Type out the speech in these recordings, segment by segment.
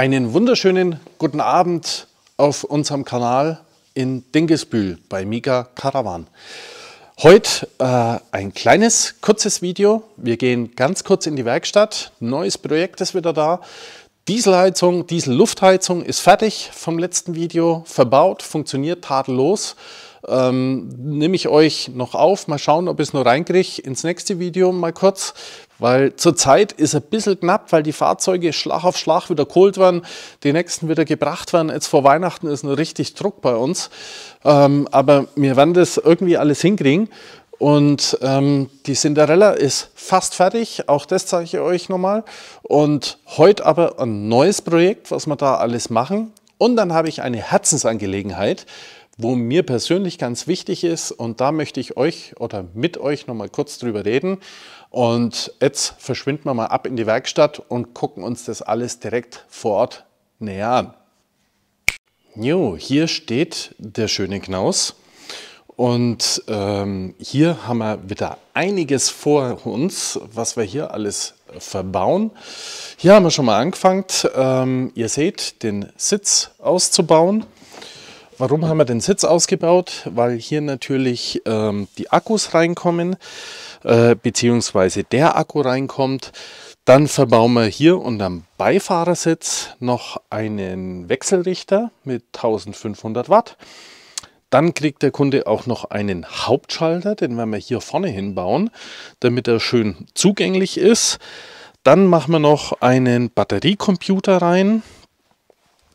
Einen wunderschönen guten Abend auf unserem Kanal in Dingesbühl bei Mika Caravan. Heute äh, ein kleines, kurzes Video. Wir gehen ganz kurz in die Werkstatt. Neues Projekt ist wieder da. Dieselheizung, Dieselluftheizung ist fertig vom letzten Video, verbaut, funktioniert tadellos. Ähm, nehme ich euch noch auf, mal schauen, ob ich es noch reinkriege ins nächste Video mal kurz. Weil zurzeit ist ein bisschen knapp, weil die Fahrzeuge Schlag auf Schlag wieder geholt werden, die nächsten wieder gebracht werden. Jetzt vor Weihnachten ist noch richtig Druck bei uns. Ähm, aber wir werden das irgendwie alles hinkriegen. Und ähm, die Cinderella ist fast fertig, auch das zeige ich euch nochmal. Und heute aber ein neues Projekt, was wir da alles machen. Und dann habe ich eine Herzensangelegenheit, wo mir persönlich ganz wichtig ist. Und da möchte ich euch oder mit euch nochmal kurz drüber reden. Und jetzt verschwinden wir mal ab in die Werkstatt und gucken uns das alles direkt vor Ort näher an. Jo, hier steht der schöne Knaus. Und ähm, hier haben wir wieder einiges vor uns, was wir hier alles verbauen. Hier haben wir schon mal angefangen, ähm, ihr seht, den Sitz auszubauen. Warum haben wir den Sitz ausgebaut? Weil hier natürlich ähm, die Akkus reinkommen äh, beziehungsweise der Akku reinkommt. Dann verbauen wir hier unterm Beifahrersitz noch einen Wechselrichter mit 1500 Watt. Dann kriegt der Kunde auch noch einen Hauptschalter, den werden wir hier vorne hinbauen, damit er schön zugänglich ist. Dann machen wir noch einen Batteriecomputer rein.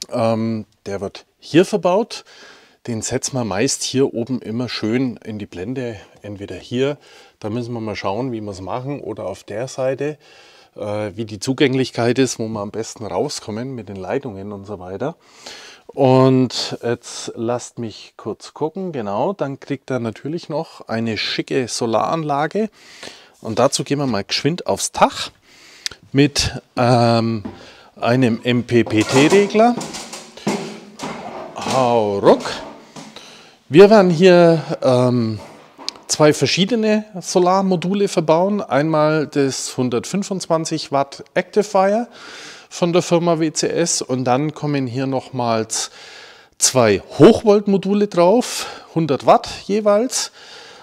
Ähm, der wird hier verbaut. Den setzen wir meist hier oben immer schön in die Blende, entweder hier da müssen wir mal schauen, wie wir es machen. Oder auf der Seite, äh, wie die Zugänglichkeit ist, wo wir am besten rauskommen mit den Leitungen und so weiter. Und jetzt lasst mich kurz gucken. Genau, dann kriegt er natürlich noch eine schicke Solaranlage. Und dazu gehen wir mal geschwind aufs Dach mit ähm, einem MPPT-Regler. Hau ruck. Wir werden hier ähm, zwei verschiedene Solarmodule verbauen. Einmal das 125 Watt Actifier von der Firma WCS und dann kommen hier nochmals zwei Hochvolt-Module drauf, 100 Watt jeweils.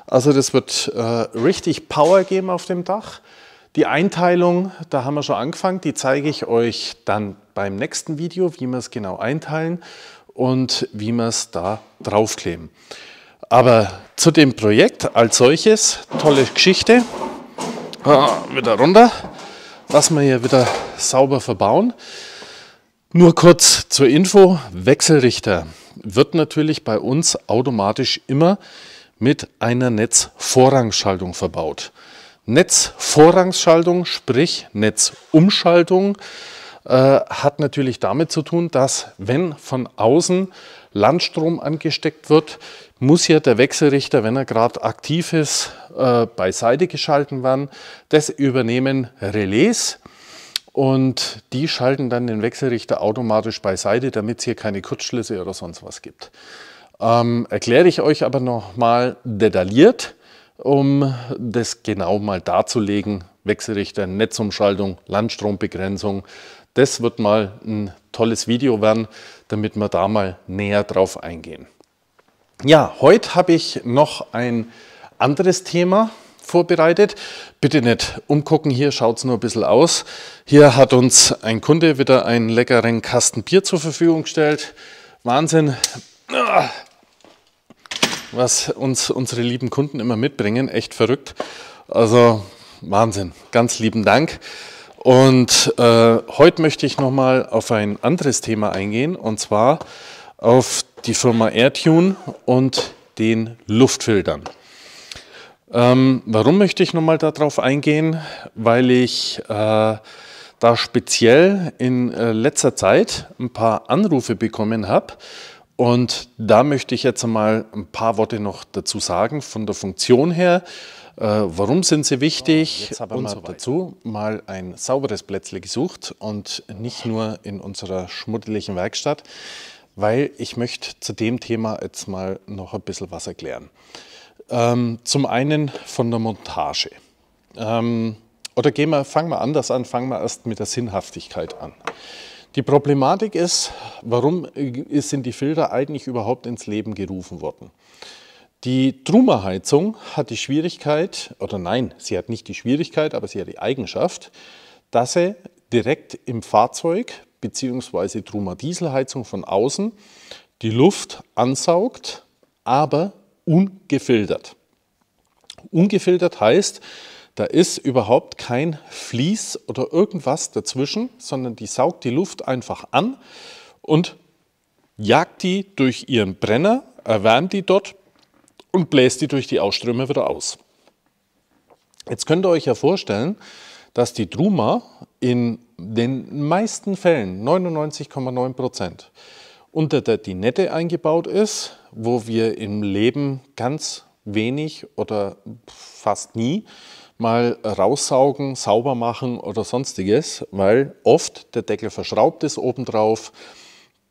Also das wird äh, richtig Power geben auf dem Dach. Die Einteilung, da haben wir schon angefangen, die zeige ich euch dann beim nächsten Video, wie wir es genau einteilen und wie wir es da draufkleben. Aber zu dem Projekt als solches, tolle Geschichte. Ah, wieder runter, dass wir hier wieder sauber verbauen. Nur kurz zur Info, Wechselrichter wird natürlich bei uns automatisch immer mit einer Netzvorrangschaltung verbaut. Netzvorrangsschaltung, sprich Netzumschaltung, äh, hat natürlich damit zu tun, dass wenn von außen Landstrom angesteckt wird, muss ja der Wechselrichter, wenn er gerade aktiv ist, äh, beiseite geschalten werden. Das übernehmen Relais und die schalten dann den Wechselrichter automatisch beiseite, damit es hier keine Kurzschlüsse oder sonst was gibt. Ähm, erkläre ich euch aber nochmal detailliert, um das genau mal darzulegen. Wechselrichter, Netzumschaltung, Landstrombegrenzung. Das wird mal ein tolles Video werden, damit wir da mal näher drauf eingehen. Ja, heute habe ich noch ein anderes Thema vorbereitet. Bitte nicht umgucken, hier schaut es nur ein bisschen aus. Hier hat uns ein Kunde wieder einen leckeren Kasten Bier zur Verfügung gestellt. Wahnsinn, was uns unsere lieben Kunden immer mitbringen. Echt verrückt. Also Wahnsinn, ganz lieben Dank. Und äh, heute möchte ich nochmal auf ein anderes Thema eingehen und zwar auf die Firma AirTune und den Luftfiltern. Ähm, warum möchte ich nochmal darauf eingehen? Weil ich äh, da speziell in äh, letzter Zeit ein paar Anrufe bekommen habe. Und da möchte ich jetzt mal ein paar Worte noch dazu sagen, von der Funktion her. Äh, warum sind sie wichtig? Ah, jetzt haben wir so dazu mal ein sauberes Plätzle gesucht und nicht nur in unserer schmuddeligen Werkstatt weil ich möchte zu dem Thema jetzt mal noch ein bisschen was erklären. Ähm, zum einen von der Montage. Ähm, oder gehen wir, fangen wir anders an, fangen wir erst mit der Sinnhaftigkeit an. Die Problematik ist, warum äh, sind die Filter eigentlich überhaupt ins Leben gerufen worden? Die Truma-Heizung hat die Schwierigkeit, oder nein, sie hat nicht die Schwierigkeit, aber sie hat die Eigenschaft, dass sie direkt im Fahrzeug bzw. Truma-Dieselheizung von außen die Luft ansaugt, aber ungefiltert. Ungefiltert heißt, da ist überhaupt kein Vlies oder irgendwas dazwischen, sondern die saugt die Luft einfach an und jagt die durch ihren Brenner, erwärmt die dort und bläst die durch die Ausströme wieder aus. Jetzt könnt ihr euch ja vorstellen, dass die Druma in den meisten Fällen, 99,9 Prozent, unter der Dinette eingebaut ist, wo wir im Leben ganz wenig oder fast nie mal raussaugen, sauber machen oder sonstiges, weil oft der Deckel verschraubt ist obendrauf,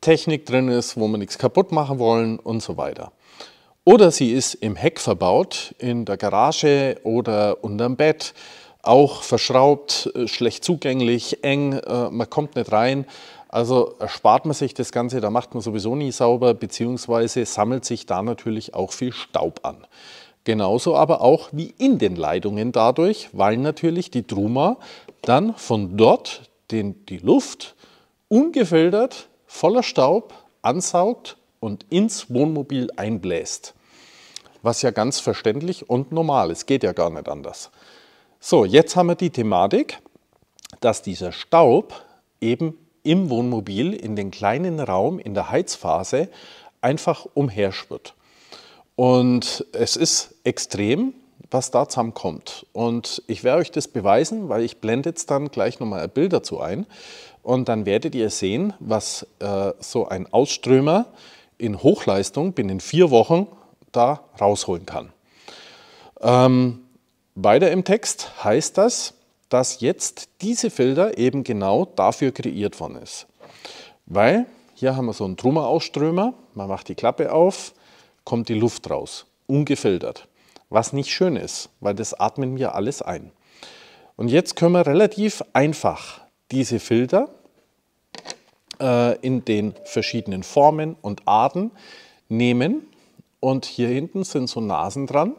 Technik drin ist, wo wir nichts kaputt machen wollen und so weiter. Oder sie ist im Heck verbaut, in der Garage oder unterm Bett auch verschraubt, äh, schlecht zugänglich, eng, äh, man kommt nicht rein. Also erspart man sich das Ganze, da macht man sowieso nie sauber, beziehungsweise sammelt sich da natürlich auch viel Staub an. Genauso aber auch wie in den Leitungen dadurch, weil natürlich die Druma dann von dort den, die Luft ungefiltert voller Staub ansaugt und ins Wohnmobil einbläst. Was ja ganz verständlich und normal ist, geht ja gar nicht anders. So, jetzt haben wir die Thematik, dass dieser Staub eben im Wohnmobil, in den kleinen Raum, in der Heizphase einfach umherschwirrt. Und es ist extrem, was da zusammenkommt. Und ich werde euch das beweisen, weil ich blende jetzt dann gleich nochmal ein Bild dazu ein. Und dann werdet ihr sehen, was äh, so ein Ausströmer in Hochleistung binnen vier Wochen da rausholen kann. Ähm, weiter im Text heißt das, dass jetzt diese Filter eben genau dafür kreiert worden ist. Weil hier haben wir so einen Truma-Ausströmer, man macht die Klappe auf, kommt die Luft raus, ungefiltert. Was nicht schön ist, weil das atmen wir alles ein. Und jetzt können wir relativ einfach diese Filter äh, in den verschiedenen Formen und Arten nehmen. Und hier hinten sind so Nasen dran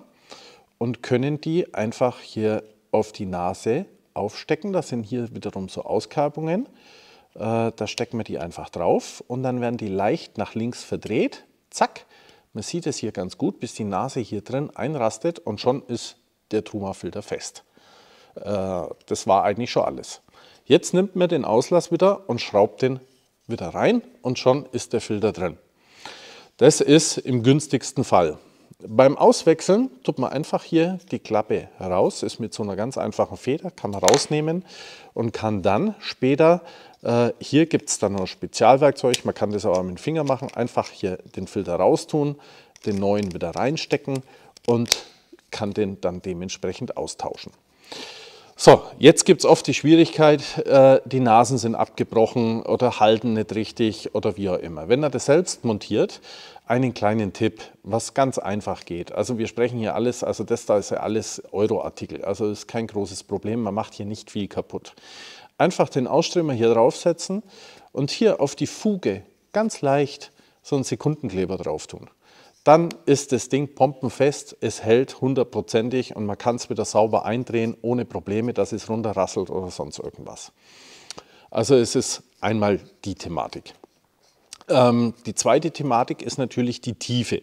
und können die einfach hier auf die Nase aufstecken. Das sind hier wiederum so Auskerbungen. Äh, da stecken wir die einfach drauf und dann werden die leicht nach links verdreht. Zack, man sieht es hier ganz gut, bis die Nase hier drin einrastet und schon ist der truma fest. Äh, das war eigentlich schon alles. Jetzt nimmt man den Auslass wieder und schraubt den wieder rein und schon ist der Filter drin. Das ist im günstigsten Fall. Beim Auswechseln tut man einfach hier die Klappe raus, ist mit so einer ganz einfachen Feder, kann man rausnehmen und kann dann später, äh, hier gibt es dann noch Spezialwerkzeug, man kann das aber mit dem Finger machen, einfach hier den Filter raustun, den neuen wieder reinstecken und kann den dann dementsprechend austauschen. So, jetzt gibt es oft die Schwierigkeit, äh, die Nasen sind abgebrochen oder halten nicht richtig oder wie auch immer. Wenn er das selbst montiert, einen kleinen Tipp, was ganz einfach geht. Also wir sprechen hier alles, also das da ist ja alles Euroartikel, also ist kein großes Problem, man macht hier nicht viel kaputt. Einfach den Ausströmer hier draufsetzen und hier auf die Fuge ganz leicht so einen Sekundenkleber drauf tun dann ist das Ding pompenfest, es hält hundertprozentig und man kann es wieder sauber eindrehen, ohne Probleme, dass es runterrasselt oder sonst irgendwas. Also es ist einmal die Thematik. Ähm, die zweite Thematik ist natürlich die Tiefe.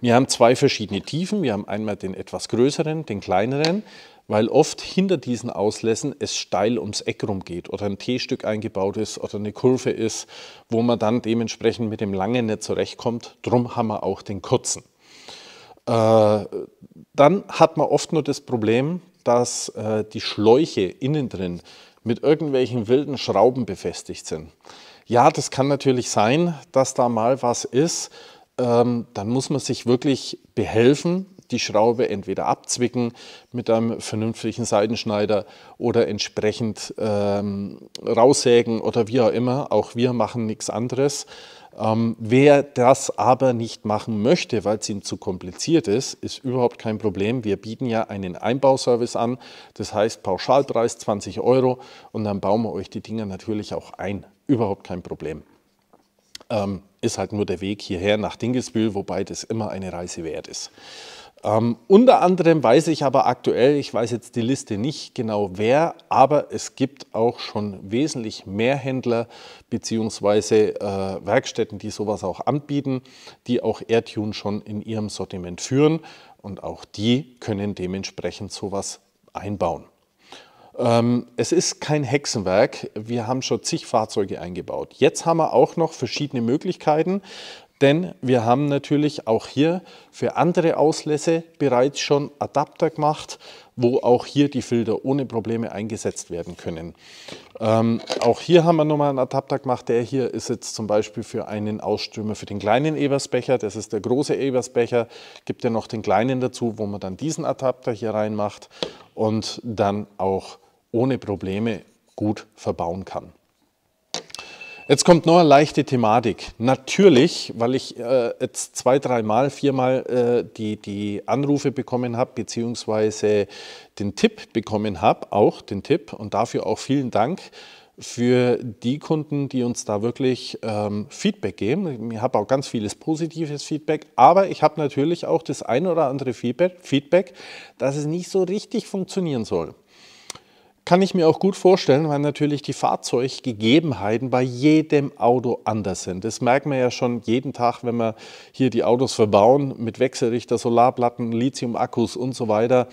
Wir haben zwei verschiedene Tiefen. Wir haben einmal den etwas größeren, den kleineren weil oft hinter diesen Auslässen es steil ums Eck rumgeht oder ein T-Stück eingebaut ist oder eine Kurve ist, wo man dann dementsprechend mit dem langen nicht zurechtkommt. Drum haben wir auch den kurzen. Äh, dann hat man oft nur das Problem, dass äh, die Schläuche innen drin mit irgendwelchen wilden Schrauben befestigt sind. Ja, das kann natürlich sein, dass da mal was ist. Ähm, dann muss man sich wirklich behelfen die Schraube entweder abzwicken mit einem vernünftigen Seitenschneider oder entsprechend ähm, raussägen oder wie auch immer. Auch wir machen nichts anderes. Ähm, wer das aber nicht machen möchte, weil es ihm zu kompliziert ist, ist überhaupt kein Problem. Wir bieten ja einen Einbauservice an, das heißt Pauschalpreis 20 Euro und dann bauen wir euch die Dinger natürlich auch ein. Überhaupt kein Problem. Ähm, ist halt nur der Weg hierher nach Dingelsbühl, wobei das immer eine Reise wert ist. Ähm, unter anderem weiß ich aber aktuell, ich weiß jetzt die Liste nicht genau wer, aber es gibt auch schon wesentlich mehr Händler bzw. Äh, Werkstätten, die sowas auch anbieten, die auch AirTune schon in ihrem Sortiment führen und auch die können dementsprechend sowas einbauen. Ähm, es ist kein Hexenwerk. Wir haben schon zig Fahrzeuge eingebaut. Jetzt haben wir auch noch verschiedene Möglichkeiten, denn wir haben natürlich auch hier für andere Auslässe bereits schon Adapter gemacht, wo auch hier die Filter ohne Probleme eingesetzt werden können. Ähm, auch hier haben wir nochmal einen Adapter gemacht. Der hier ist jetzt zum Beispiel für einen Ausströmer für den kleinen Ebersbecher. Das ist der große Ebersbecher. Gibt ja noch den kleinen dazu, wo man dann diesen Adapter hier reinmacht und dann auch ohne Probleme gut verbauen kann. Jetzt kommt noch eine leichte Thematik. Natürlich, weil ich äh, jetzt zwei, dreimal, viermal äh, die, die Anrufe bekommen habe, beziehungsweise den Tipp bekommen habe, auch den Tipp und dafür auch vielen Dank für die Kunden, die uns da wirklich ähm, Feedback geben. Ich habe auch ganz vieles positives Feedback, aber ich habe natürlich auch das ein oder andere Feedback, Feedback, dass es nicht so richtig funktionieren soll. Kann ich mir auch gut vorstellen, weil natürlich die Fahrzeuggegebenheiten bei jedem Auto anders sind. Das merkt man ja schon jeden Tag, wenn wir hier die Autos verbauen mit Wechselrichter, Solarplatten, Lithium-Akkus und so weiter.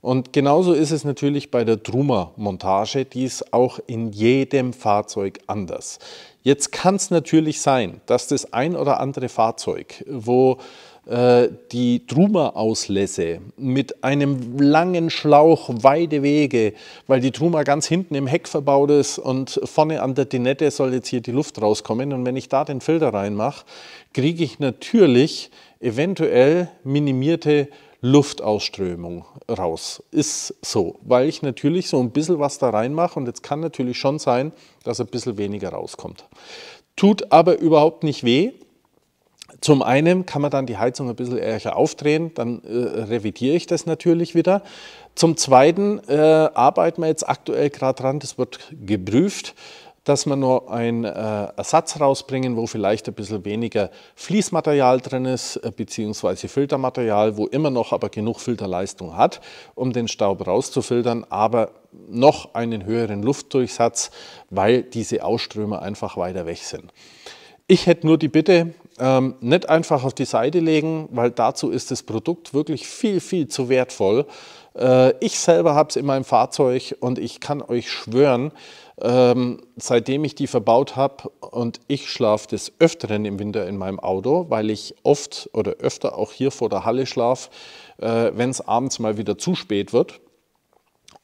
Und genauso ist es natürlich bei der truma montage die ist auch in jedem Fahrzeug anders. Jetzt kann es natürlich sein, dass das ein oder andere Fahrzeug, wo äh, die Truma-Auslässe mit einem langen Schlauch weite Wege, weil die Truma ganz hinten im Heck verbaut ist und vorne an der Dinette soll jetzt hier die Luft rauskommen. Und wenn ich da den Filter reinmache, kriege ich natürlich eventuell minimierte Luftausströmung raus. Ist so, weil ich natürlich so ein bisschen was da reinmache und jetzt kann natürlich schon sein, dass ein bisschen weniger rauskommt. Tut aber überhaupt nicht weh. Zum einen kann man dann die Heizung ein bisschen eher aufdrehen, dann äh, revidiere ich das natürlich wieder. Zum zweiten äh, arbeiten wir jetzt aktuell gerade dran, das wird geprüft dass wir nur einen Ersatz rausbringen, wo vielleicht ein bisschen weniger Fließmaterial drin ist, äh, beziehungsweise Filtermaterial, wo immer noch aber genug Filterleistung hat, um den Staub rauszufiltern, aber noch einen höheren Luftdurchsatz, weil diese Ausströmer einfach weiter weg sind. Ich hätte nur die Bitte, ähm, nicht einfach auf die Seite legen, weil dazu ist das Produkt wirklich viel, viel zu wertvoll, äh, ich selber habe es in meinem Fahrzeug und ich kann euch schwören, ähm, seitdem ich die verbaut habe und ich schlafe des Öfteren im Winter in meinem Auto, weil ich oft oder öfter auch hier vor der Halle schlafe, äh, wenn es abends mal wieder zu spät wird.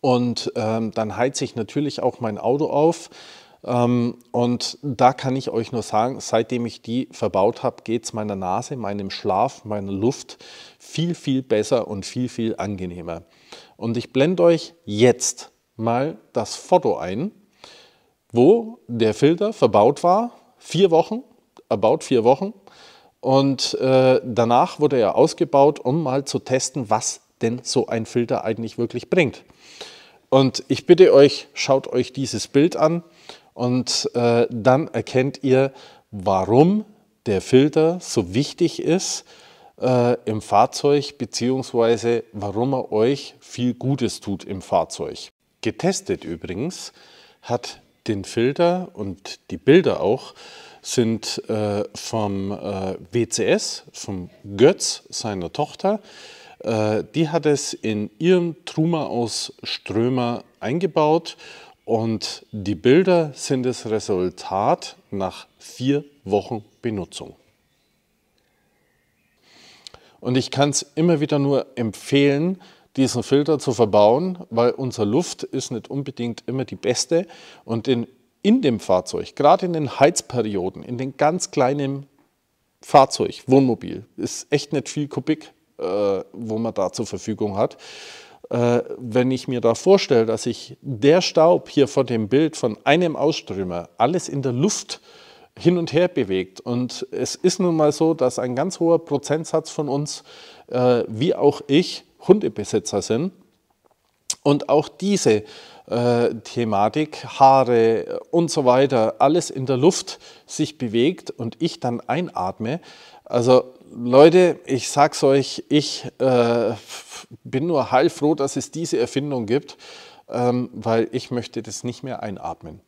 Und ähm, dann heize ich natürlich auch mein Auto auf. Ähm, und da kann ich euch nur sagen, seitdem ich die verbaut habe, geht es meiner Nase, meinem Schlaf, meiner Luft viel, viel besser und viel, viel angenehmer. Und ich blende euch jetzt mal das Foto ein, wo der Filter verbaut war, vier Wochen, about vier Wochen. Und äh, danach wurde er ausgebaut, um mal zu testen, was denn so ein Filter eigentlich wirklich bringt. Und ich bitte euch, schaut euch dieses Bild an und äh, dann erkennt ihr, warum der Filter so wichtig ist äh, im Fahrzeug, beziehungsweise warum er euch viel Gutes tut im Fahrzeug. Getestet übrigens hat den Filter und die Bilder auch sind äh, vom äh, WCS, vom Götz, seiner Tochter. Äh, die hat es in ihren Truma aus Strömer eingebaut und die Bilder sind das Resultat nach vier Wochen Benutzung. Und ich kann es immer wieder nur empfehlen, diesen Filter zu verbauen, weil unsere Luft ist nicht unbedingt immer die beste. Und in, in dem Fahrzeug, gerade in den Heizperioden, in den ganz kleinen Fahrzeug, Wohnmobil, ist echt nicht viel Kubik, äh, wo man da zur Verfügung hat. Äh, wenn ich mir da vorstelle, dass sich der Staub hier vor dem Bild von einem Ausströmer alles in der Luft hin und her bewegt. Und es ist nun mal so, dass ein ganz hoher Prozentsatz von uns, äh, wie auch ich, Hundebesitzer sind. Und auch diese äh, Thematik, Haare und so weiter, alles in der Luft sich bewegt und ich dann einatme. Also Leute, ich sag's euch, ich äh, bin nur heilfroh, dass es diese Erfindung gibt, ähm, weil ich möchte das nicht mehr einatmen.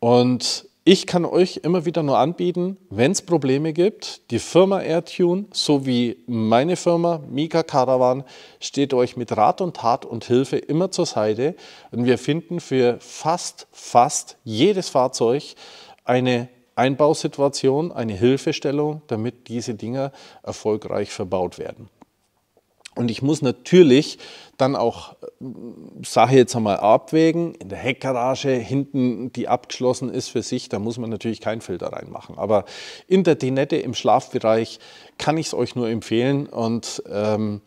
Und ich kann euch immer wieder nur anbieten, wenn es Probleme gibt, die Firma AirTune sowie meine Firma Mika Caravan steht euch mit Rat und Tat und Hilfe immer zur Seite. Und wir finden für fast, fast jedes Fahrzeug eine Einbausituation eine Hilfestellung, damit diese Dinger erfolgreich verbaut werden. Und ich muss natürlich dann auch, äh, sage jetzt einmal, abwägen, in der Heckgarage hinten, die abgeschlossen ist für sich, da muss man natürlich keinen Filter reinmachen. Aber in der Dinette im Schlafbereich kann ich es euch nur empfehlen und ähm,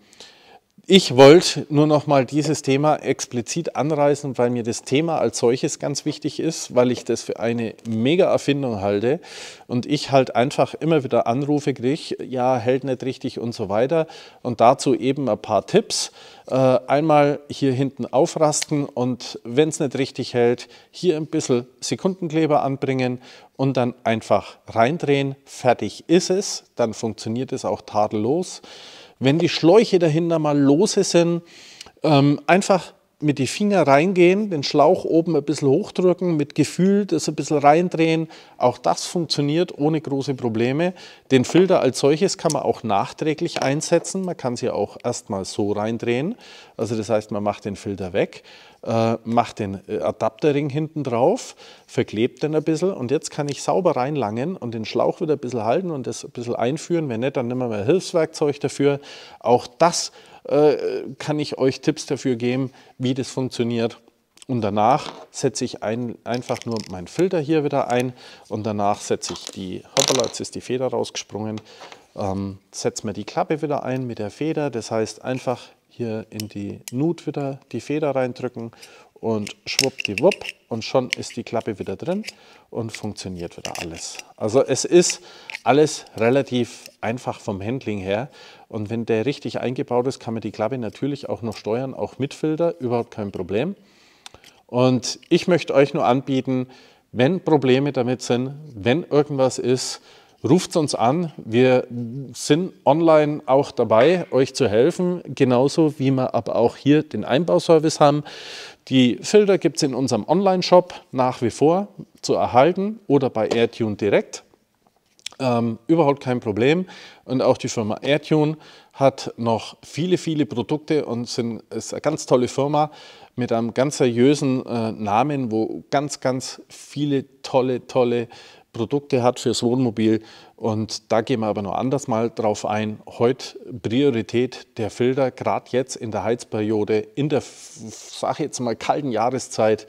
ich wollte nur noch mal dieses Thema explizit anreißen, weil mir das Thema als solches ganz wichtig ist, weil ich das für eine mega Erfindung halte und ich halt einfach immer wieder Anrufe kriege, ja, hält nicht richtig und so weiter. Und dazu eben ein paar Tipps. Äh, einmal hier hinten aufrasten und wenn es nicht richtig hält, hier ein bisschen Sekundenkleber anbringen und dann einfach reindrehen. Fertig ist es, dann funktioniert es auch tadellos wenn die Schläuche dahinter mal lose sind, ähm, einfach mit die Finger reingehen, den Schlauch oben ein bisschen hochdrücken, mit Gefühl das ein bisschen reindrehen. Auch das funktioniert ohne große Probleme. Den Filter als solches kann man auch nachträglich einsetzen. Man kann sie auch erstmal so reindrehen. Also das heißt, man macht den Filter weg äh, mache den äh, Adapterring hinten drauf, verklebt den ein bisschen und jetzt kann ich sauber reinlangen und den Schlauch wieder ein bisschen halten und das ein bisschen einführen. Wenn nicht, dann nehmen wir mal Hilfswerkzeug dafür. Auch das äh, kann ich euch Tipps dafür geben, wie das funktioniert. Und danach setze ich ein, einfach nur meinen Filter hier wieder ein und danach setze ich die, hoppala, jetzt ist die Feder rausgesprungen, ähm, setze mir die Klappe wieder ein mit der Feder. Das heißt einfach hier in die Nut wieder die Feder reindrücken und schwuppdiwupp und schon ist die Klappe wieder drin und funktioniert wieder alles. Also es ist alles relativ einfach vom Handling her und wenn der richtig eingebaut ist, kann man die Klappe natürlich auch noch steuern, auch mit Filter, überhaupt kein Problem. Und ich möchte euch nur anbieten, wenn Probleme damit sind, wenn irgendwas ist, ruft uns an. Wir sind online auch dabei, euch zu helfen. Genauso wie wir aber auch hier den Einbauservice haben. Die Filter gibt es in unserem Online-Shop nach wie vor zu erhalten oder bei AirTune direkt. Ähm, überhaupt kein Problem. Und auch die Firma AirTune hat noch viele, viele Produkte und sind, ist eine ganz tolle Firma mit einem ganz seriösen äh, Namen, wo ganz, ganz viele tolle, tolle Produkte hat fürs Wohnmobil. Und da gehen wir aber noch anders mal drauf ein. Heute Priorität der Filter, gerade jetzt in der Heizperiode, in der, sag jetzt mal, kalten Jahreszeit.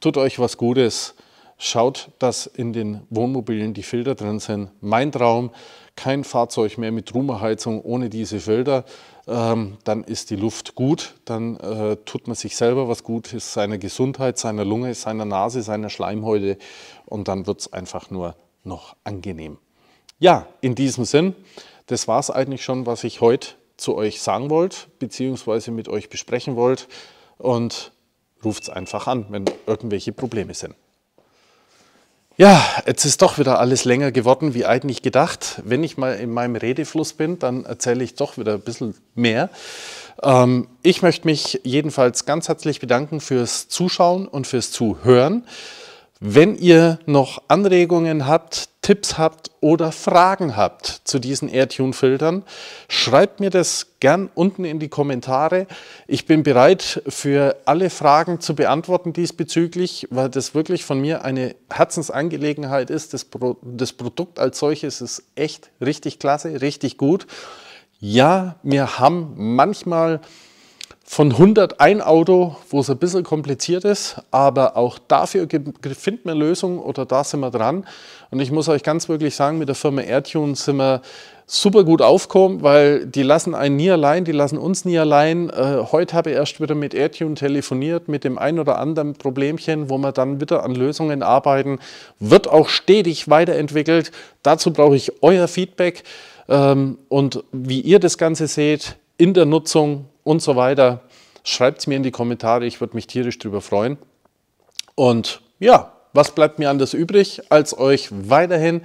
Tut euch was Gutes. Schaut, dass in den Wohnmobilen die Filter drin sind. Mein Traum, kein Fahrzeug mehr mit Rumorheizung ohne diese Filter ähm, dann ist die Luft gut, dann äh, tut man sich selber was Gutes, seiner Gesundheit, seiner Lunge, seiner Nase, seiner Schleimhäute und dann wird es einfach nur noch angenehm. Ja, in diesem Sinn, das war es eigentlich schon, was ich heute zu euch sagen wollte, beziehungsweise mit euch besprechen wollte und ruft es einfach an, wenn irgendwelche Probleme sind. Ja, jetzt ist doch wieder alles länger geworden, wie eigentlich gedacht. Wenn ich mal in meinem Redefluss bin, dann erzähle ich doch wieder ein bisschen mehr. Ähm, ich möchte mich jedenfalls ganz herzlich bedanken fürs Zuschauen und fürs Zuhören. Wenn ihr noch Anregungen habt, Tipps habt oder Fragen habt zu diesen AirTune-Filtern, schreibt mir das gern unten in die Kommentare. Ich bin bereit, für alle Fragen zu beantworten diesbezüglich, weil das wirklich von mir eine Herzensangelegenheit ist. Das, Pro das Produkt als solches ist echt richtig klasse, richtig gut. Ja, wir haben manchmal von 100 ein Auto, wo es ein bisschen kompliziert ist, aber auch dafür finden wir Lösungen oder da sind wir dran. Und ich muss euch ganz wirklich sagen, mit der Firma AirTune sind wir super gut aufkommen, weil die lassen einen nie allein, die lassen uns nie allein. Äh, heute habe ich erst wieder mit AirTune telefoniert, mit dem ein oder anderen Problemchen, wo wir dann wieder an Lösungen arbeiten. Wird auch stetig weiterentwickelt. Dazu brauche ich euer Feedback ähm, und wie ihr das Ganze seht in der Nutzung und so weiter. Schreibt es mir in die Kommentare, ich würde mich tierisch darüber freuen. Und ja, was bleibt mir anders übrig, als euch weiterhin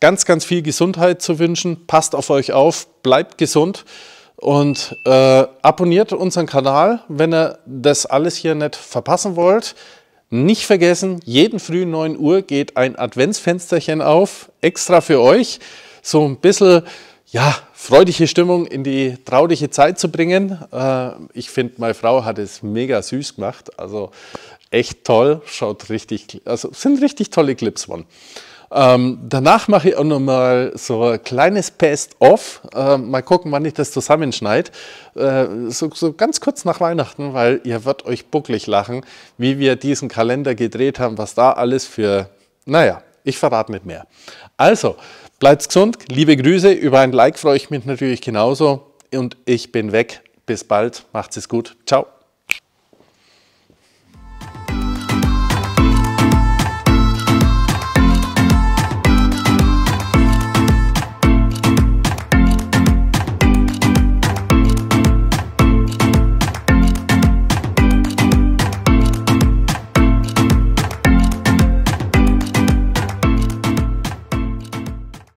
ganz, ganz viel Gesundheit zu wünschen. Passt auf euch auf, bleibt gesund und äh, abonniert unseren Kanal, wenn ihr das alles hier nicht verpassen wollt. Nicht vergessen, jeden früh 9 Uhr geht ein Adventsfensterchen auf, extra für euch. So ein bisschen ja, freudige Stimmung in die traurige Zeit zu bringen. Äh, ich finde, meine Frau hat es mega süß gemacht. Also echt toll, schaut richtig, also sind richtig tolle Clips von. Ähm, danach mache ich auch nochmal so ein kleines Best-of. Äh, mal gucken, wann ich das zusammenschneide. Äh, so, so, ganz kurz nach Weihnachten, weil ihr wird euch bucklig lachen, wie wir diesen Kalender gedreht haben, was da alles für, naja, ich verrate nicht mehr. Also, Bleibt gesund, liebe Grüße. Über ein Like freue ich mich natürlich genauso. Und ich bin weg. Bis bald. Macht's es gut. Ciao.